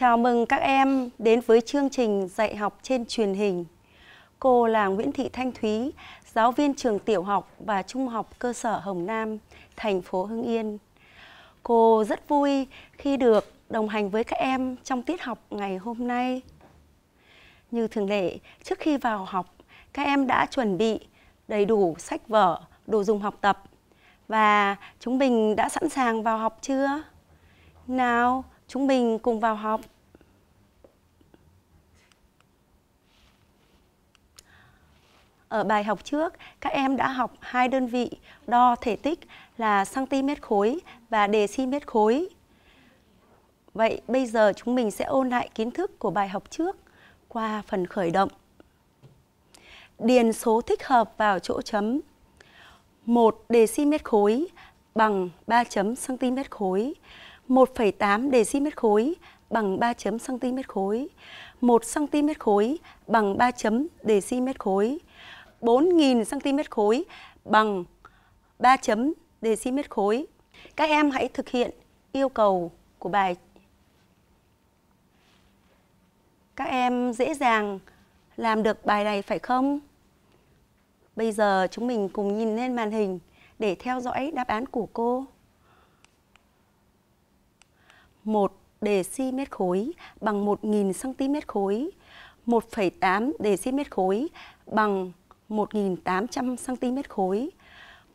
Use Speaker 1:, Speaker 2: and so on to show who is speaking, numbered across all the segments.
Speaker 1: Chào mừng các em đến với chương trình dạy học trên truyền hình. Cô là Nguyễn Thị Thanh Thúy, giáo viên trường tiểu học và trung học cơ sở Hồng Nam, thành phố Hưng Yên. Cô rất vui khi được đồng hành với các em trong tiết học ngày hôm nay. Như thường lệ, trước khi vào học, các em đã chuẩn bị đầy đủ sách vở, đồ dùng học tập. Và chúng mình đã sẵn sàng vào học chưa? Nào, Chúng mình cùng vào học. Ở bài học trước, các em đã học hai đơn vị đo thể tích là cm khối và dm khối. Vậy bây giờ chúng mình sẽ ôn lại kiến thức của bài học trước qua phần khởi động. Điền số thích hợp vào chỗ chấm. 1 dm khối bằng 3 chấm cm khối 1,8 dm khối bằng 3 chấm cm khối, 1 cm khối bằng 3 chấm dm khối, 4.000 cm khối bằng 3 chấm dm khối. Các em hãy thực hiện yêu cầu của bài. Các em dễ dàng làm được bài này phải không? Bây giờ chúng mình cùng nhìn lên màn hình để theo dõi đáp án của cô. 1 deci mét khối bằng 1.000 cm khối, 1,8 deci mét khối bằng 1.800 cm khối,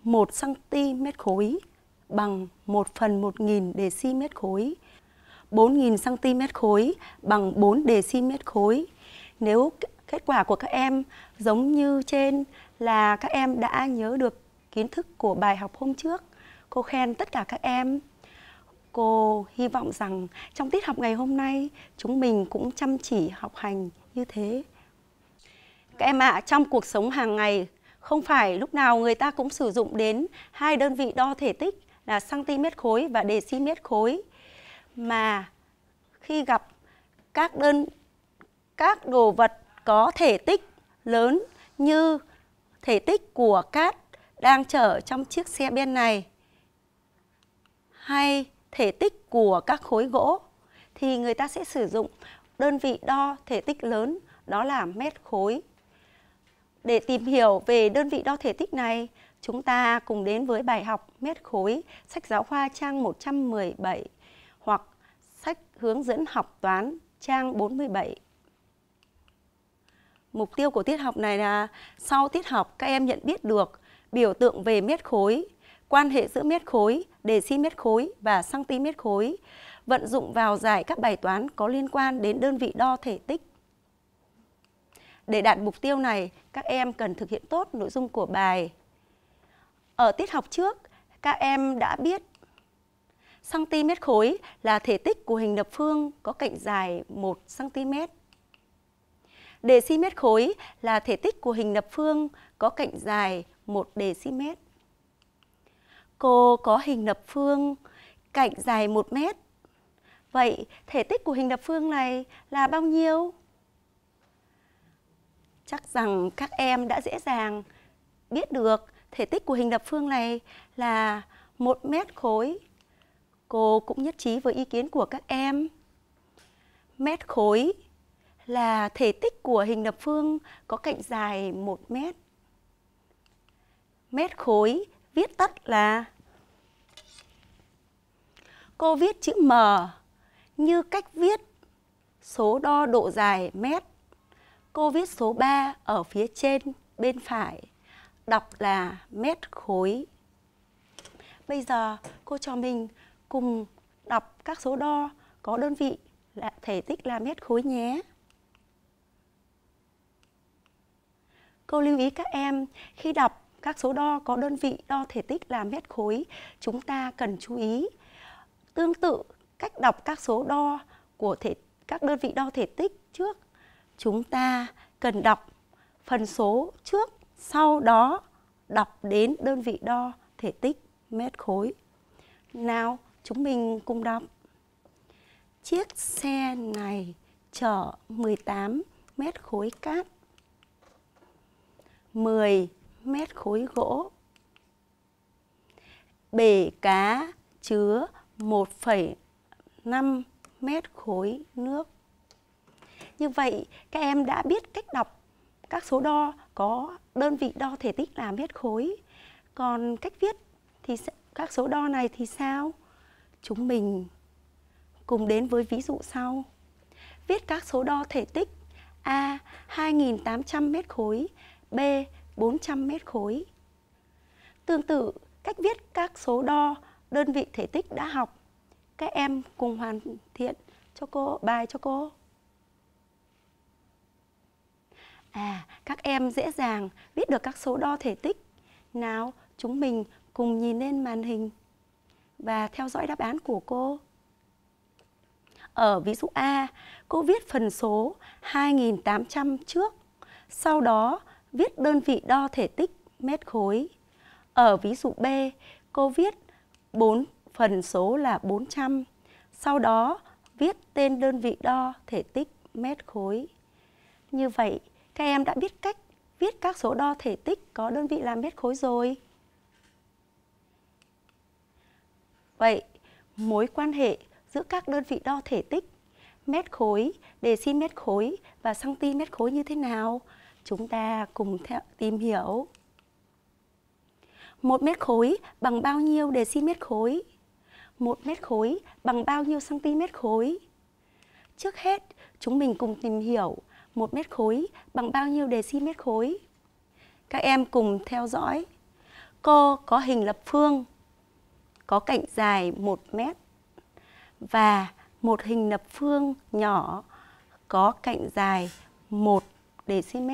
Speaker 1: 1 cm khối bằng 1 phần 1.000 deci mét khối, 4.000 cm khối bằng 4 deci mét khối. Nếu kết quả của các em giống như trên là các em đã nhớ được kiến thức của bài học hôm trước. Cô khen tất cả các em cô hy vọng rằng trong tiết học ngày hôm nay chúng mình cũng chăm chỉ học hành như thế. Các em ạ, à, trong cuộc sống hàng ngày không phải lúc nào người ta cũng sử dụng đến hai đơn vị đo thể tích là cm khối và dm khối mà khi gặp các đơn các đồ vật có thể tích lớn như thể tích của cát đang chở trong chiếc xe bên này hay thể tích của các khối gỗ thì người ta sẽ sử dụng đơn vị đo thể tích lớn đó là mét khối. Để tìm hiểu về đơn vị đo thể tích này, chúng ta cùng đến với bài học mét khối sách giáo khoa trang 117 hoặc sách hướng dẫn học toán trang 47. Mục tiêu của tiết học này là sau tiết học các em nhận biết được biểu tượng về mét khối, quan hệ giữa mét khối deci mét khối và cm mét khối, vận dụng vào giải các bài toán có liên quan đến đơn vị đo thể tích. Để đạt mục tiêu này, các em cần thực hiện tốt nội dung của bài. Ở tiết học trước, các em đã biết cm khối là thể tích của hình lập phương có cạnh dài 1 cm. mét khối là thể tích của hình lập phương có cạnh dài 1 mét. Cô có hình lập phương, cạnh dài 1 mét. Vậy thể tích của hình lập phương này là bao nhiêu? Chắc rằng các em đã dễ dàng biết được thể tích của hình lập phương này là 1 mét khối. Cô cũng nhất trí với ý kiến của các em. Mét khối là thể tích của hình lập phương có cạnh dài 1 mét. Mét khối viết tắt là Cô viết chữ M như cách viết số đo độ dài mét. Cô viết số 3 ở phía trên bên phải, đọc là mét khối. Bây giờ cô cho mình cùng đọc các số đo có đơn vị là thể tích là mét khối nhé. Cô lưu ý các em khi đọc các số đo có đơn vị đo thể tích là mét khối chúng ta cần chú ý. Tương tự, cách đọc các số đo của thể các đơn vị đo thể tích trước chúng ta cần đọc phần số trước, sau đó đọc đến đơn vị đo thể tích mét khối. Nào, chúng mình cùng đọc. Chiếc xe này chở 18 mét khối cát. 10 mét khối gỗ. Bể cá chứa 1,5 mét khối nước. Như vậy, các em đã biết cách đọc các số đo có đơn vị đo thể tích là mét khối. Còn cách viết thì các số đo này thì sao? Chúng mình cùng đến với ví dụ sau. Viết các số đo thể tích A 2.800 mét khối, B 400 mét khối. Tương tự, cách viết các số đo đơn vị thể tích đã học, các em cùng hoàn thiện cho cô bài cho cô. À, các em dễ dàng viết được các số đo thể tích. Nào, chúng mình cùng nhìn lên màn hình và theo dõi đáp án của cô. Ở ví dụ A, cô viết phần số 2800 trước, sau đó viết đơn vị đo thể tích mét khối. Ở ví dụ B, cô viết 4 phần số là 400, sau đó viết tên đơn vị đo thể tích mét khối. Như vậy, các em đã biết cách viết các số đo thể tích có đơn vị là mét khối rồi. Vậy, mối quan hệ giữa các đơn vị đo thể tích, mét khối, đề xin mét khối và cm khối như thế nào? chúng ta cùng theo, tìm hiểu. Một mét khối bằng bao nhiêu dm khối? Một mét khối bằng bao nhiêu cm khối? Trước hết, chúng mình cùng tìm hiểu một mét khối bằng bao nhiêu dm khối? Các em cùng theo dõi. Cô có hình lập phương, có cạnh dài 1 mét và một hình lập phương nhỏ có cạnh dài 1 dm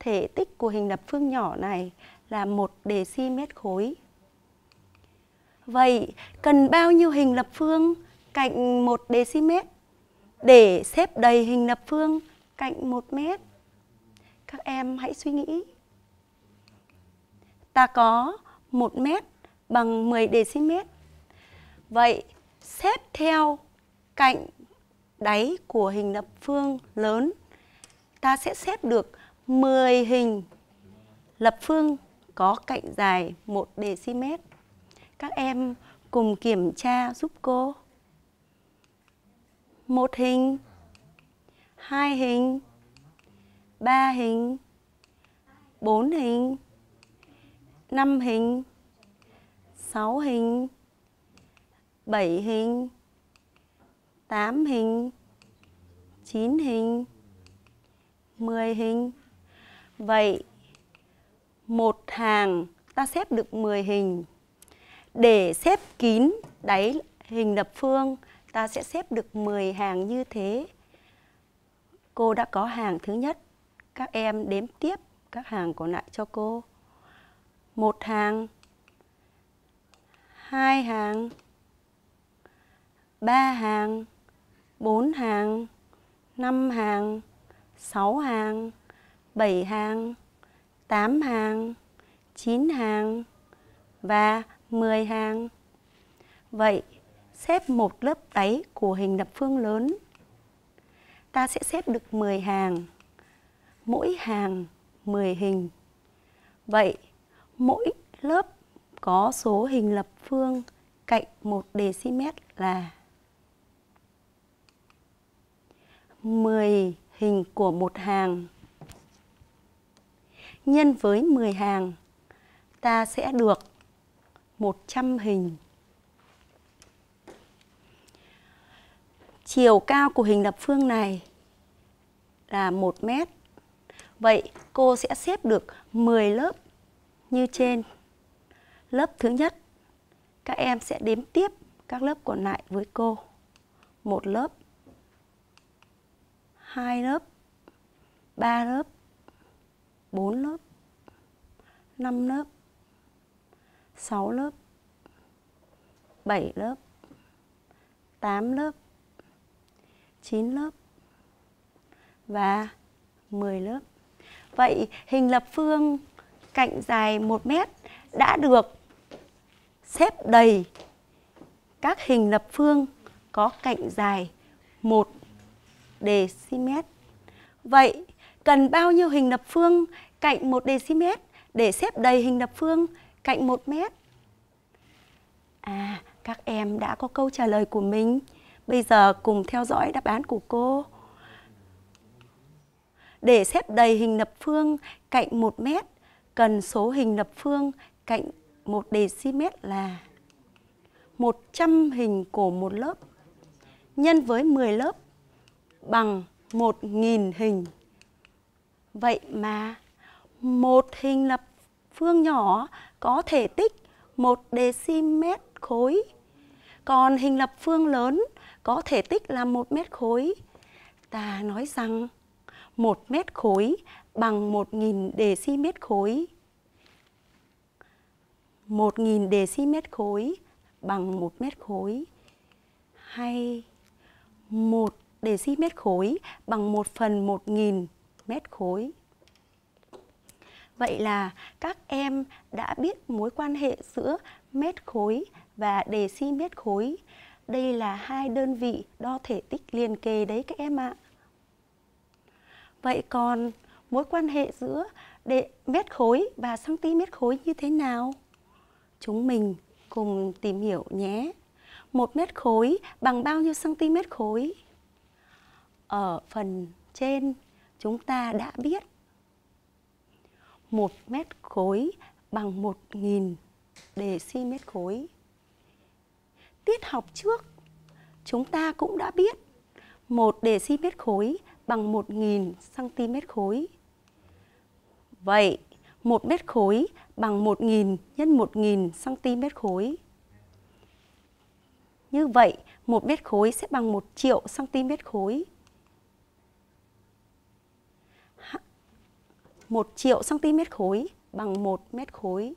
Speaker 1: thể tích của hình lập phương nhỏ này là 1 dm khối. Vậy cần bao nhiêu hình lập phương cạnh 1 dm để xếp đầy hình lập phương cạnh 1 mét? Các em hãy suy nghĩ. Ta có 1 mét bằng 10 dm. Vậy xếp theo cạnh đáy của hình lập phương lớn, ta sẽ xếp được 10 hình lập phương có cạnh dài 1 dm. Các em cùng kiểm tra giúp cô. Một hình, hai hình, ba hình, bốn hình, năm hình, sáu hình, bảy hình, tám hình, chín hình, mười hình Vậy một hàng ta xếp được 10 hình. Để xếp kín đáy hình lập phương, ta sẽ xếp được 10 hàng như thế. Cô đã có hàng thứ nhất, các em đếm tiếp các hàng còn lại cho cô. Một hàng, hai hàng, ba hàng, bốn hàng, năm hàng, sáu hàng, 7 hàng, 8 hàng, 9 hàng và 10 hàng. Vậy, xếp một lớp đáy của hình lập phương lớn. Ta sẽ xếp được 10 hàng, mỗi hàng 10 hình. Vậy, mỗi lớp có số hình lập phương cạnh 1 dm là 10 hình của một hàng nhân với 10 hàng ta sẽ được 100 hình. Chiều cao của hình lập phương này là 1 mét. Vậy cô sẽ xếp được 10 lớp như trên. Lớp thứ nhất, các em sẽ đếm tiếp các lớp còn lại với cô. Một lớp, hai lớp, ba lớp, 4 lớp 5 lớp 6 lớp 7 lớp 8 lớp 9 lớp và 10 lớp Vậy hình lập phương cạnh dài 1 mét đã được xếp đầy các hình lập phương có cạnh dài 1 decimet. Vậy cần bao nhiêu hình lập phương cạnh 1 dm để xếp đầy hình lập phương cạnh 1 mét À, các em đã có câu trả lời của mình. Bây giờ cùng theo dõi đáp án của cô. Để xếp đầy hình lập phương cạnh 1 mét cần số hình lập phương cạnh 1 dm là 100 hình của một lớp nhân với 10 lớp bằng 1.000 hình. Vậy mà một hình lập phương nhỏ có thể tích 1 decimet khối. Còn hình lập phương lớn có thể tích là 1 mét khối. Ta nói rằng 1 mét khối bằng 1.000 decimet khối. 1.000 decimet khối bằng 1 mét khối. Hay 1 decimet khối bằng 1 phần 1.000 mét khối. Vậy là các em đã biết mối quan hệ giữa mét khối và đề si mét khối. Đây là hai đơn vị đo thể tích liền kề đấy các em ạ. Vậy còn mối quan hệ giữa đề mét khối và cm khối như thế nào? Chúng mình cùng tìm hiểu nhé. Một mét khối bằng bao nhiêu cm khối? Ở phần trên chúng ta đã biết một mét khối bằng một nghìn đề xi mét khối. Tiết học trước chúng ta cũng đã biết một đề xi mét khối bằng một nghìn cm khối. Vậy một mét khối bằng một nghìn nhân một nghìn cm khối. Như vậy, một mét khối sẽ bằng một triệu cm khối. 1 triệu cm khối bằng 1 mét khối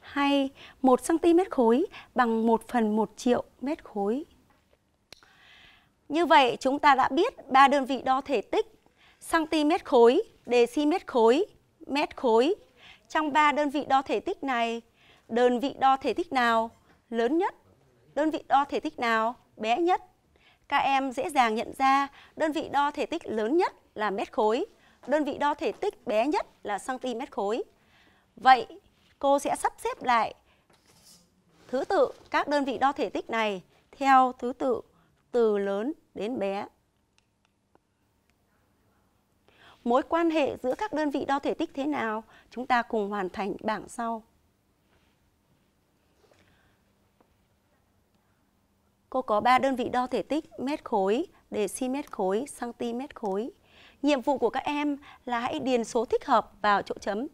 Speaker 1: hay 1 cm khối bằng 1 phần 1 triệu mét khối. Như vậy chúng ta đã biết ba đơn vị đo thể tích cm khối, dm khối, mét khối. Trong ba đơn vị đo thể tích này, đơn vị đo thể tích nào lớn nhất? Đơn vị đo thể tích nào bé nhất? Các em dễ dàng nhận ra đơn vị đo thể tích lớn nhất là mét khối đơn vị đo thể tích bé nhất là cm khối. Vậy cô sẽ sắp xếp lại thứ tự các đơn vị đo thể tích này theo thứ tự từ lớn đến bé. Mối quan hệ giữa các đơn vị đo thể tích thế nào? Chúng ta cùng hoàn thành bảng sau. Cô có 3 đơn vị đo thể tích mét khối, đề mét khối, cm khối nhiệm vụ của các em là hãy điền số thích hợp vào chỗ chấm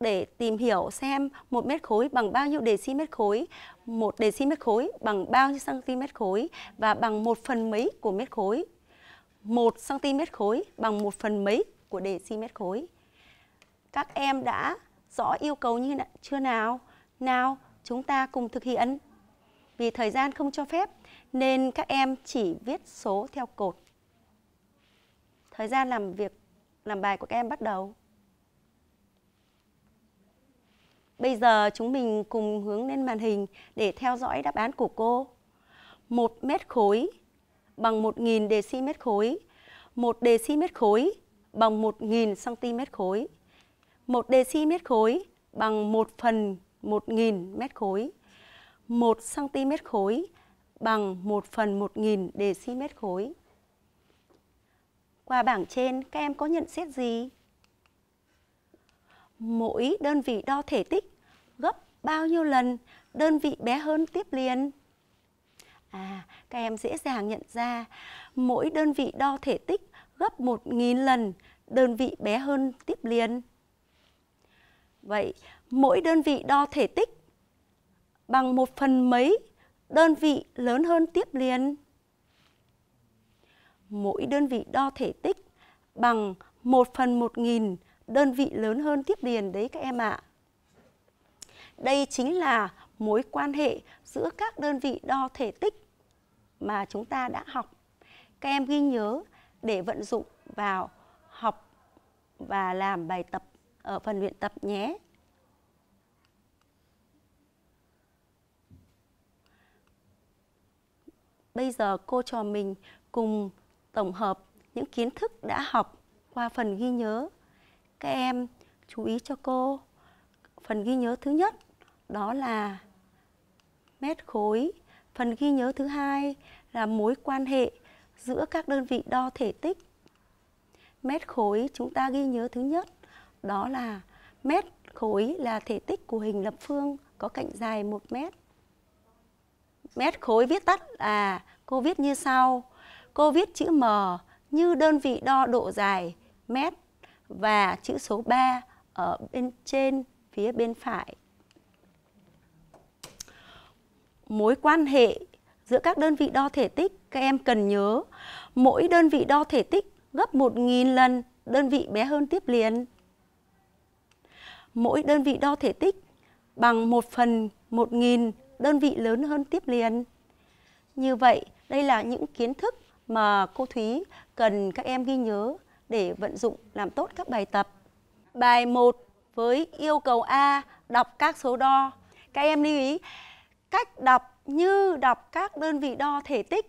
Speaker 1: để tìm hiểu xem một mét khối bằng bao nhiêu đề xi mét khối, một đề xi mét khối bằng bao nhiêu cm khối và bằng một phần mấy của mét khối. một cm khối bằng một phần mấy của đề xi mét khối. Các em đã rõ yêu cầu như chưa nào? Nào, chúng ta cùng thực hiện. Vì thời gian không cho phép nên các em chỉ viết số theo cột thời gian làm việc làm bài của các em bắt đầu. Bây giờ chúng mình cùng hướng lên màn hình để theo dõi đáp án của cô. một mét khối bằng 1.000 dm khối. 1 dm khối bằng 1.000 cm khối. 1 dm khối bằng một phần một nghìn mét khối. 1 cm khối bằng một phần 1.000 dm khối. Qua bảng trên, các em có nhận xét gì? Mỗi đơn vị đo thể tích gấp bao nhiêu lần đơn vị bé hơn tiếp liền? À, các em dễ dàng nhận ra mỗi đơn vị đo thể tích gấp 1.000 lần đơn vị bé hơn tiếp liền. Vậy, mỗi đơn vị đo thể tích bằng một phần mấy đơn vị lớn hơn tiếp liền? mỗi đơn vị đo thể tích bằng 1 phần 1 nghìn đơn vị lớn hơn tiếp liền đấy các em ạ. À. Đây chính là mối quan hệ giữa các đơn vị đo thể tích mà chúng ta đã học. Các em ghi nhớ để vận dụng vào học và làm bài tập ở phần luyện tập nhé. Bây giờ cô trò mình cùng tổng hợp những kiến thức đã học qua phần ghi nhớ. Các em chú ý cho cô. Phần ghi nhớ thứ nhất đó là mét khối. Phần ghi nhớ thứ hai là mối quan hệ giữa các đơn vị đo thể tích. Mét khối chúng ta ghi nhớ thứ nhất đó là mét khối là thể tích của hình lập phương có cạnh dài 1 mét. Mét khối viết tắt là cô viết như sau Cô viết chữ M như đơn vị đo độ dài mét và chữ số 3 ở bên trên phía bên phải. Mối quan hệ giữa các đơn vị đo thể tích các em cần nhớ mỗi đơn vị đo thể tích gấp 1.000 lần đơn vị bé hơn tiếp liền. Mỗi đơn vị đo thể tích bằng 1 phần 1.000 đơn vị lớn hơn tiếp liền. Như vậy, đây là những kiến thức mà cô Thúy cần các em ghi nhớ để vận dụng làm tốt các bài tập. Bài 1 với yêu cầu A đọc các số đo. Các em lưu ý cách đọc như đọc các đơn vị đo thể tích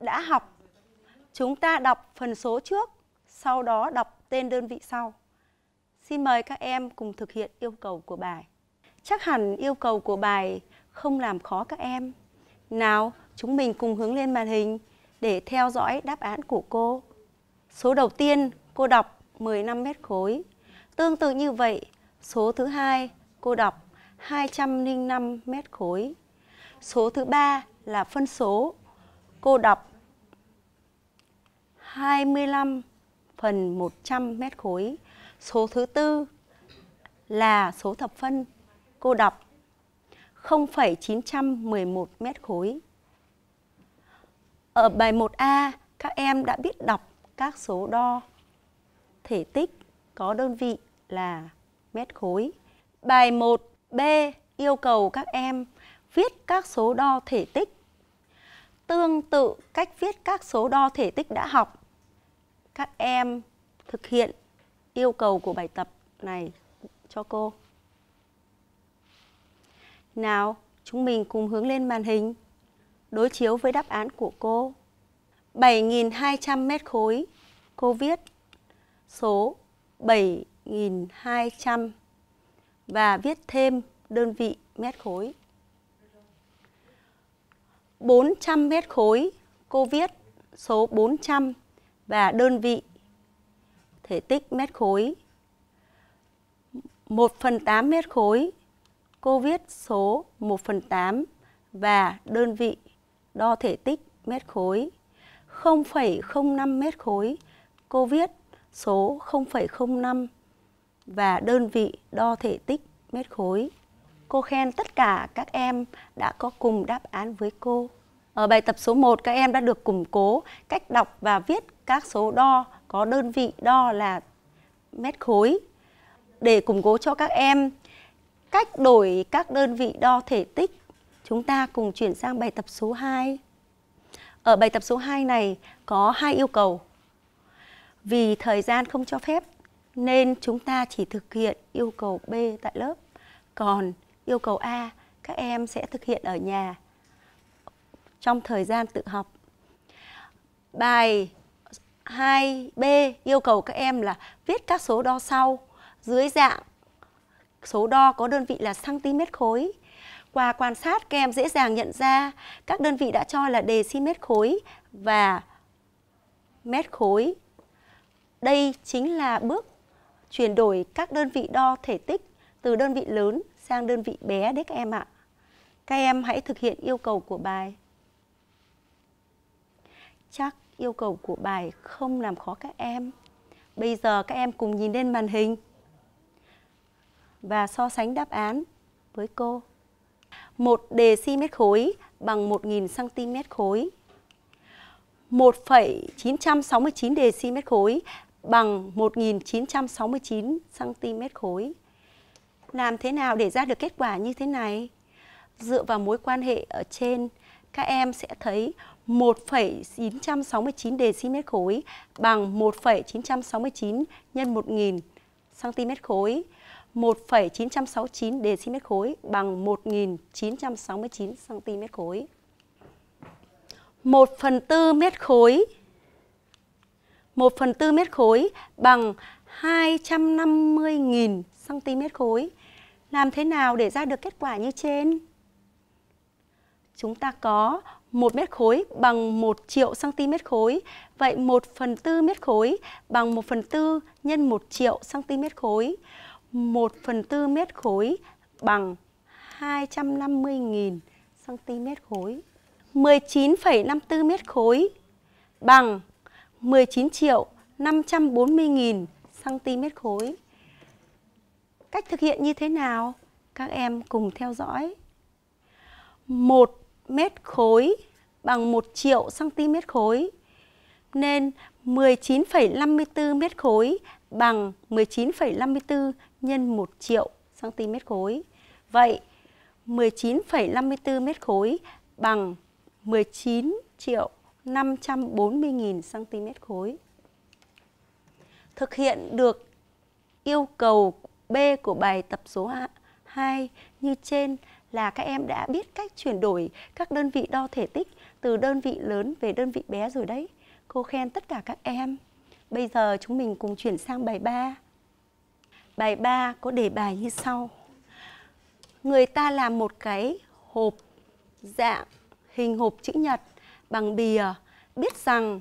Speaker 1: đã học. Chúng ta đọc phần số trước, sau đó đọc tên đơn vị sau. Xin mời các em cùng thực hiện yêu cầu của bài. Chắc hẳn yêu cầu của bài không làm khó các em. Nào, chúng mình cùng hướng lên màn hình để theo dõi đáp án của cô. Số đầu tiên cô đọc 15 mét khối. Tương tự như vậy, số thứ hai cô đọc 205 mét khối. Số thứ ba là phân số. Cô đọc 25 phần 100 mét khối. Số thứ tư là số thập phân. Cô đọc 0,911 mét khối. Ở bài 1A, các em đã biết đọc các số đo thể tích có đơn vị là mét khối. Bài 1B yêu cầu các em viết các số đo thể tích. Tương tự cách viết các số đo thể tích đã học, các em thực hiện yêu cầu của bài tập này cho cô. Nào, chúng mình cùng hướng lên màn hình đối chiếu với đáp án của cô. 7.200 mét khối, cô viết số 7.200 và viết thêm đơn vị mét khối. 400 mét khối, cô viết số 400 và đơn vị thể tích mét khối. 1 phần 8 mét khối, cô viết số 1 phần 8 và đơn vị đo thể tích mét khối, 0,05 mét khối, cô viết số 0,05 và đơn vị đo thể tích mét khối. Cô khen tất cả các em đã có cùng đáp án với cô. Ở bài tập số 1 các em đã được củng cố cách đọc và viết các số đo có đơn vị đo là mét khối. Để củng cố cho các em cách đổi các đơn vị đo thể tích Chúng ta cùng chuyển sang bài tập số 2. Ở bài tập số 2 này có hai yêu cầu. Vì thời gian không cho phép nên chúng ta chỉ thực hiện yêu cầu B tại lớp. Còn yêu cầu A các em sẽ thực hiện ở nhà trong thời gian tự học. Bài 2B yêu cầu các em là viết các số đo sau dưới dạng số đo có đơn vị là cm khối qua quan sát các em dễ dàng nhận ra các đơn vị đã cho là đề xi mét khối và mét khối. Đây chính là bước chuyển đổi các đơn vị đo thể tích từ đơn vị lớn sang đơn vị bé đấy các em ạ. Các em hãy thực hiện yêu cầu của bài. Chắc yêu cầu của bài không làm khó các em. Bây giờ các em cùng nhìn lên màn hình và so sánh đáp án với cô. 1 dm khối bằng 1.000 cm khối. 1,969 dm khối bằng 1.969 cm khối. Làm thế nào để ra được kết quả như thế này? Dựa vào mối quan hệ ở trên, các em sẽ thấy 1,969 dm khối bằng 1,969 nhân 1.000 cm khối. 1,969 dm khối bằng 1.969 cm khối. 1 phần 4 mét khối 1 phần 4 mét khối bằng 250.000 cm khối. Làm thế nào để ra được kết quả như trên? Chúng ta có 1 mét khối bằng 1 triệu cm khối. Vậy 1 phần 4 mét khối bằng 1 phần 4 nhân 1 triệu cm khối. 1 phần tư mét khối bằng 250.000 cm khối. 19,54 mét khối bằng 19 triệu 540.000 cm khối. Cách thực hiện như thế nào? Các em cùng theo dõi. 1 mét khối bằng 1 triệu cm khối nên 19,54 mét khối bằng 19,54 nhân 1 triệu cm khối. Vậy 19,54 mét khối bằng 19 triệu 540 nghìn cm khối. Thực hiện được yêu cầu B của bài tập số 2 như trên là các em đã biết cách chuyển đổi các đơn vị đo thể tích từ đơn vị lớn về đơn vị bé rồi đấy. Cô khen tất cả các em. Bây giờ chúng mình cùng chuyển sang bài 3. Bài 3 có đề bài như sau. Người ta làm một cái hộp dạng hình hộp chữ nhật bằng bìa biết rằng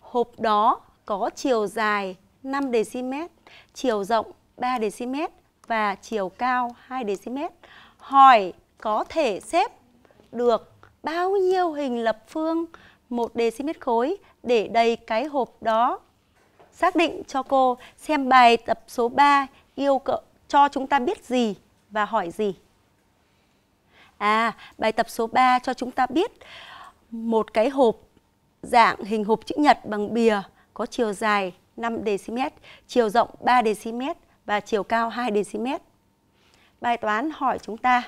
Speaker 1: hộp đó có chiều dài 5 dm, chiều rộng 3 dm và chiều cao 2 dm. Hỏi có thể xếp được bao nhiêu hình lập phương 1 dm khối để đầy cái hộp đó xác định cho cô xem bài tập số 3 yêu cầu cho chúng ta biết gì và hỏi gì. À, bài tập số 3 cho chúng ta biết một cái hộp dạng hình hộp chữ nhật bằng bìa có chiều dài 5 dm, chiều rộng 3 dm và chiều cao 2 dm. Bài toán hỏi chúng ta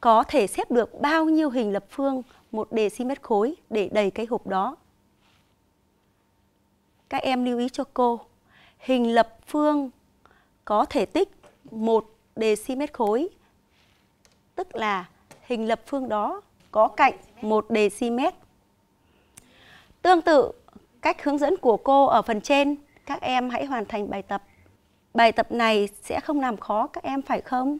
Speaker 1: có thể xếp được bao nhiêu hình lập phương 1 dm khối để đầy cái hộp đó các em lưu ý cho cô. Hình lập phương có thể tích 1 dm khối, tức là hình lập phương đó có cạnh 1 dm. Tương tự, cách hướng dẫn của cô ở phần trên, các em hãy hoàn thành bài tập. Bài tập này sẽ không làm khó các em phải không?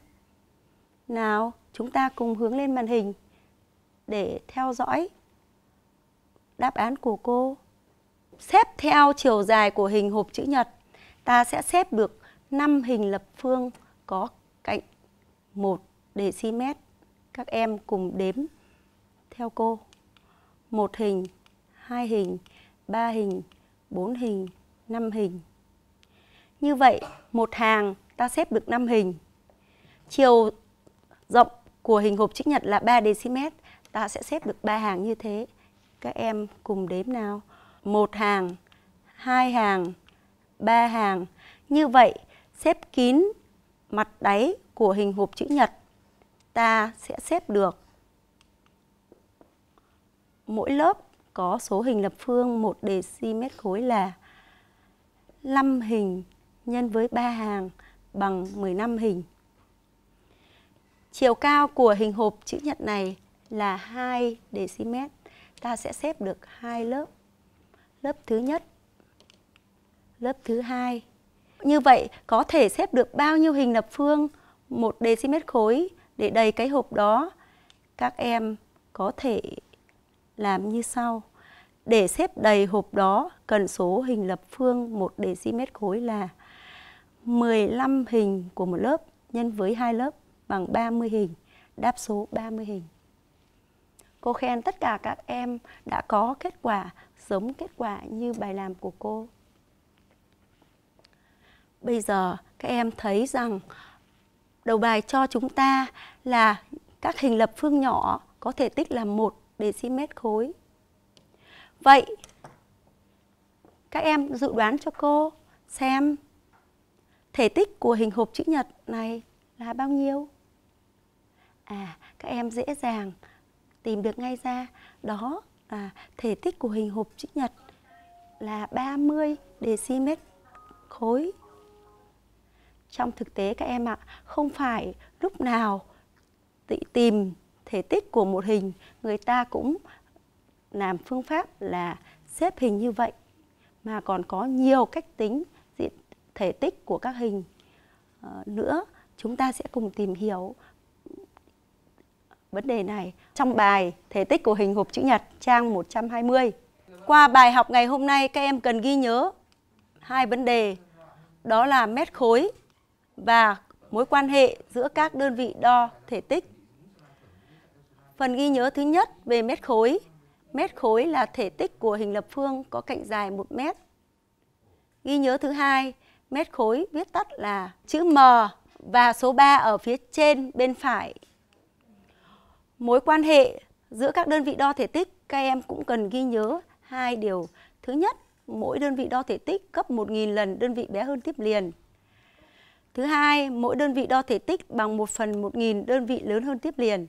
Speaker 1: Nào, chúng ta cùng hướng lên màn hình để theo dõi đáp án của cô xếp theo chiều dài của hình hộp chữ nhật, ta sẽ xếp được 5 hình lập phương có cạnh 1 dm. Các em cùng đếm theo cô. một hình, hai hình, ba hình, bốn hình, năm hình. Như vậy, một hàng ta xếp được 5 hình. Chiều rộng của hình hộp chữ nhật là 3 dm, ta sẽ xếp được 3 hàng như thế. Các em cùng đếm nào một hàng, hai hàng, ba hàng. Như vậy, xếp kín mặt đáy của hình hộp chữ nhật, ta sẽ xếp được mỗi lớp có số hình lập phương 1 deci khối là 5 hình nhân với 3 hàng bằng 15 hình. Chiều cao của hình hộp chữ nhật này là 2 dm. Ta sẽ xếp được hai lớp lớp thứ nhất, lớp thứ hai. Như vậy có thể xếp được bao nhiêu hình lập phương một dm khối để đầy cái hộp đó. Các em có thể làm như sau. Để xếp đầy hộp đó cần số hình lập phương 1 dm khối là 15 hình của một lớp nhân với hai lớp bằng 30 hình, đáp số 30 hình. Cô khen tất cả các em đã có kết quả giống kết quả như bài làm của cô. Bây giờ các em thấy rằng đầu bài cho chúng ta là các hình lập phương nhỏ có thể tích là 1 dm khối. Vậy các em dự đoán cho cô xem thể tích của hình hộp chữ nhật này là bao nhiêu? À, các em dễ dàng tìm được ngay ra đó à, thể tích của hình hộp chữ nhật là 30 dm khối. Trong thực tế các em ạ, không phải lúc nào tự tìm thể tích của một hình người ta cũng làm phương pháp là xếp hình như vậy mà còn có nhiều cách tính diện thể tích của các hình à, nữa chúng ta sẽ cùng tìm hiểu vấn đề này trong bài Thể tích của hình hộp chữ nhật trang 120. Qua bài học ngày hôm nay các em cần ghi nhớ hai vấn đề đó là mét khối và mối quan hệ giữa các đơn vị đo thể tích. Phần ghi nhớ thứ nhất về mét khối. Mét khối là thể tích của hình lập phương có cạnh dài 1 mét. Ghi nhớ thứ hai, mét khối viết tắt là chữ M và số 3 ở phía trên bên phải mối quan hệ giữa các đơn vị đo thể tích các em cũng cần ghi nhớ hai điều thứ nhất mỗi đơn vị đo thể tích gấp 1.000 lần đơn vị bé hơn tiếp liền thứ hai mỗi đơn vị đo thể tích bằng 1 phần 1.000 đơn vị lớn hơn tiếp liền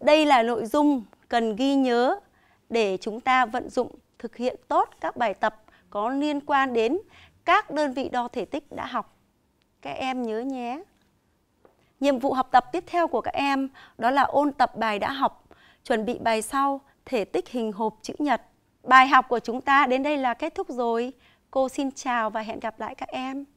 Speaker 1: đây là nội dung cần ghi nhớ để chúng ta vận dụng thực hiện tốt các bài tập có liên quan đến các đơn vị đo thể tích đã học các em nhớ nhé Nhiệm vụ học tập tiếp theo của các em đó là ôn tập bài đã học, chuẩn bị bài sau, thể tích hình hộp chữ nhật. Bài học của chúng ta đến đây là kết thúc rồi. Cô xin chào và hẹn gặp lại các em.